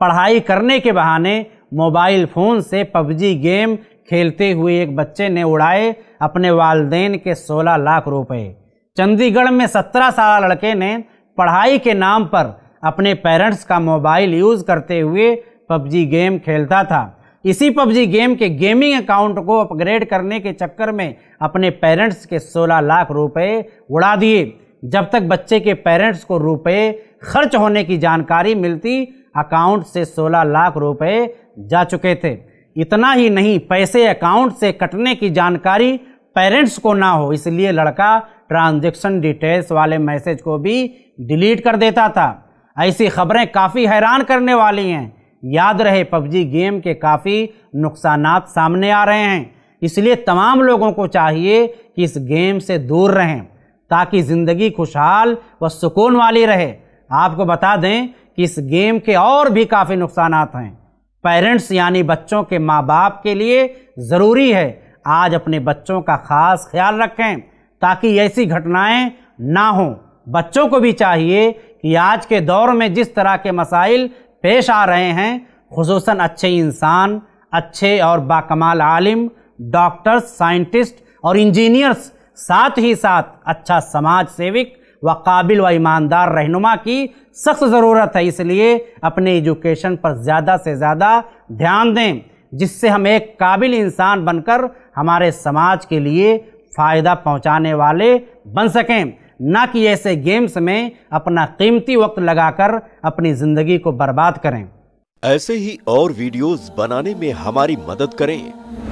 पढ़ाई करने के बहाने मोबाइल फ़ोन से पबजी गेम खेलते हुए एक बच्चे ने उड़ाए अपने वालदेन के 16 लाख रुपए चंडीगढ़ में 17 साल लड़के ने पढ़ाई के नाम पर अपने पेरेंट्स का मोबाइल यूज़ करते हुए पबजी गेम खेलता था इसी पबजी गेम के गेमिंग अकाउंट को अपग्रेड करने के चक्कर में अपने पेरेंट्स के 16 लाख रुपए उड़ा दिए जब तक बच्चे के पेरेंट्स को रुपए खर्च होने की जानकारी मिलती अकाउंट से 16 लाख रुपए जा चुके थे इतना ही नहीं पैसे अकाउंट से कटने की जानकारी पेरेंट्स को ना हो इसलिए लड़का ट्रांजैक्शन डिटेल्स वाले मैसेज को भी डिलीट कर देता था ऐसी खबरें काफ़ी हैरान करने वाली हैं याद रहे पबजी गेम के काफ़ी नुकसान सामने आ रहे हैं इसलिए तमाम लोगों को चाहिए कि इस गेम से दूर रहें ताकि ज़िंदगी खुशहाल व सुकून वाली रहे आपको बता दें इस गेम के और भी काफ़ी नुकसान हैं पेरेंट्स यानी बच्चों के माँ बाप के लिए ज़रूरी है आज अपने बच्चों का ख़ास ख्याल रखें ताकि ऐसी घटनाएं ना हों बच्चों को भी चाहिए कि आज के दौर में जिस तरह के मसाइल पेश आ रहे हैं खसूस अच्छे इंसान अच्छे और बाकमाल आलिम डॉक्टर्स साइंटिस्ट और इंजीनियर्स साथ ही साथ अच्छा समाज सेविक व काबिल व ईमानदार रहनुमा की सख्त ज़रूरत है इसलिए अपने एजुकेशन पर ज़्यादा से ज़्यादा ध्यान दें जिससे हम एक काबिल इंसान बनकर हमारे समाज के लिए फ़ायदा पहुंचाने वाले बन सकें ना कि ऐसे गेम्स में अपना कीमती वक्त लगाकर अपनी ज़िंदगी को बर्बाद करें ऐसे ही और वीडियोस बनाने में हमारी मदद करें